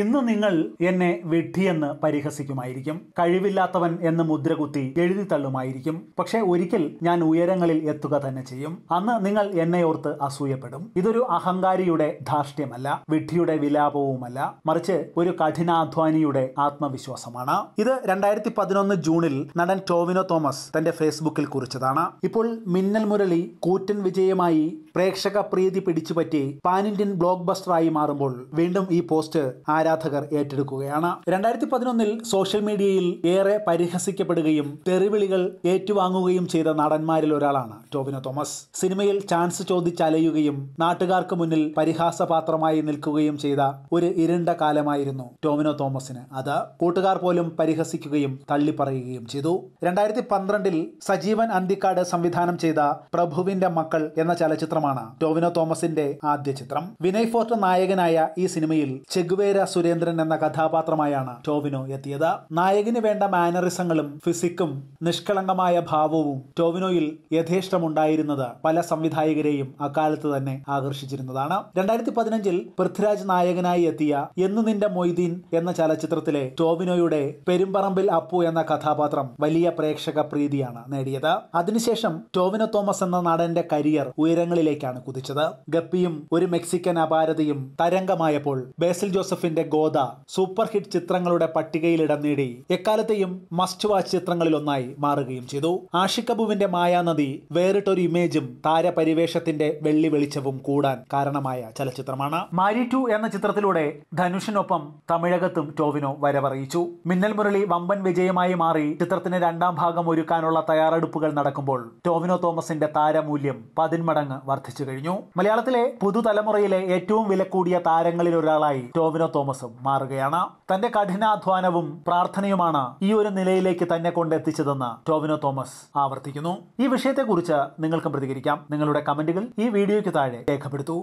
ഇന്ന് നിങ്ങൾ എന്നെ വെട്ടിയെന്ന് പരിഹസിക്കുമായിരിക്കും കഴിവില്ലാത്തവൻ എന്ന് മുദ്രകുത്തി എഴുതി തള്ളുമായിരിക്കും പക്ഷേ ഒരിക്കൽ ഞാൻ ഉയരങ്ങളിൽ എത്തുക തന്നെ ചെയ്യും അന്ന് നിങ്ങൾ എന്നെ ഓർത്ത് അസൂയപ്പെടും ഇതൊരു അഹങ്കാരിയുടെ ധാർഷ്ട്യമല്ല വിഡ്ഢിയുടെ വിലാപവുമല്ല മറിച്ച് ഒരു കഠിനാധ്വാനിയുടെ ആത്മവിശ്വാസമാണ് ഇത് രണ്ടായിരത്തി പതിനൊന്ന് ജൂണിൽ നടൻ ടോവിനോ തോമസ് തന്റെ ഫേസ്ബുക്കിൽ കുറിച്ചതാണ് ഇപ്പോൾ മിന്നൽ മുരളി കൂറ്റൻ വിജയമായി പ്രേക്ഷക പ്രീതി പിടിച്ചുപറ്റി പാൻ ഇന്ത്യൻ ബ്ലോക്ക് ബസ്റ്ററായി മാറുമ്പോൾ വീണ്ടും ഈ പോസ്റ്റ് ആരാധകർ ഏറ്റെടുക്കുകയാണ് രണ്ടായിരത്തി പതിനൊന്നിൽ സോഷ്യൽ മീഡിയയിൽ ഏറെ പരിഹസിക്കപ്പെടുകയും തെറിവിളികൾ ഏറ്റുവാങ്ങുകയും ചെയ്ത നടന്മാരിൽ ഒരാളാണ് ടോവിനോ തോമസ് സിനിമയിൽ ചാൻസ് ചോദിച്ചലയുകയും നാട്ടുകാർക്ക് മുന്നിൽ പരിഹാസപാത്രമായി നിൽക്കുകയും ചെയ്ത ഒരു ഇരുണ്ട കാലമായിരുന്നു ടോവിനോ തോമസിന് അത് കൂട്ടുകാർ പോലും പരിഹസിക്കുകയും തള്ളിപ്പറയുകയും ചെയ്തു രണ്ടായിരത്തി പന്ത്രണ്ടിൽ സജീവൻ അന്തിക്കാട് സംവിധാനം ചെയ്ത പ്രഭുവിന്റെ മക്കൾ എന്ന ചലച്ചിത്രമാണ് ടോവിനോ തോമസിന്റെ ആദ്യ ചിത്രം വിനയ് ഫോർട്ട് നായകനായ ഈ സിനിമയിൽ ചെഗുവേര സുരേന്ദ്രൻ എന്ന കഥാപാത്രമായാണ് ടോവിനോ എത്തിയത് നായകന് വേണ്ട മാനറിസങ്ങളും ഫിസിക്കും നിഷ്കളങ്കമായ ഭാവവും ടോവിനോയിൽ യഥേഷ്ടമുണ്ടായിരുന്നത് പല സംവിധായകരെയും അക്കാലത്ത് തന്നെ ആകർഷിച്ചിരുന്നതാണ് രണ്ടായിരത്തി പതിനഞ്ചിൽ പൃഥ്വിരാജ് നായകനായി എത്തിയ എന്നു നിന്റെ മൊയ്തീൻ എന്ന ചലച്ചിത്രത്തിലെ ടോവിനോയുടെ പെരുമ്പറമ്പിൽ അപ്പു എന്ന കഥാപാത്രം വലിയ പ്രേക്ഷക പ്രീതിയാണ് നേടിയത് അതിനുശേഷം ടോവിനോ തോമസ് എന്ന നടന്റെ കരിയർ ഉയരങ്ങളിലേക്കാണ് കുതിച്ചത് ഗപ്പിയും ഒരു മെക്സിക്കൻ അപാരതയും തരംഗമായപ്പോൾ ബേസിൽ ജോസഫിൻ യൂസഫിന്റെ ഗോദ സൂപ്പർ ഹിറ്റ് ചിത്രങ്ങളുടെ പട്ടികയിൽ ഇടം നേടി എക്കാലത്തെയും മസ്റ്റ് വാച്ച് ചിത്രങ്ങളിൽ ഒന്നായി മാറുകയും ചെയ്തു ആഷിക്കബുവിന്റെ മായാനദി വേറിട്ടൊരു ഇമേജും താരപരിവേഷത്തിന്റെ വെള്ളി വെളിച്ചവും കൂടാൻ കാരണമായ ചലച്ചിത്രമാണ് മാരി ടു എന്ന ചിത്രത്തിലൂടെ ധനുഷിനൊപ്പം തമിഴകത്തും ടോവിനോ വരവറിയിച്ചു മിന്നൽ മുരളി വമ്പൻ വിജയമായി മാറി ചിത്രത്തിന് രണ്ടാം ഭാഗം ഒരുക്കാനുള്ള തയ്യാറെടുപ്പുകൾ നടക്കുമ്പോൾ ടോവിനോ തോമസിന്റെ താരമൂല്യം പതിന്മടങ്ങ് വർദ്ധിച്ചു കഴിഞ്ഞു മലയാളത്തിലെ പുതുതലമുറയിലെ ഏറ്റവും വിലക്കൂടിയ താരങ്ങളിൽ ഒരാളായി ടോവിനോ തോമസ് തോമസും മാറുകയാണ് തന്റെ കഠിനാധ്വാനവും പ്രാർത്ഥനയുമാണ് ഈ ഒരു നിലയിലേക്ക് തന്നെ കൊണ്ടെത്തിച്ചതെന്ന് ടോവിനോ തോമസ് ആവർത്തിക്കുന്നു ഈ വിഷയത്തെക്കുറിച്ച് നിങ്ങൾക്കും പ്രതികരിക്കാം നിങ്ങളുടെ കമന്റുകൾ ഈ വീഡിയോയ്ക്ക് താഴെ രേഖപ്പെടുത്തൂ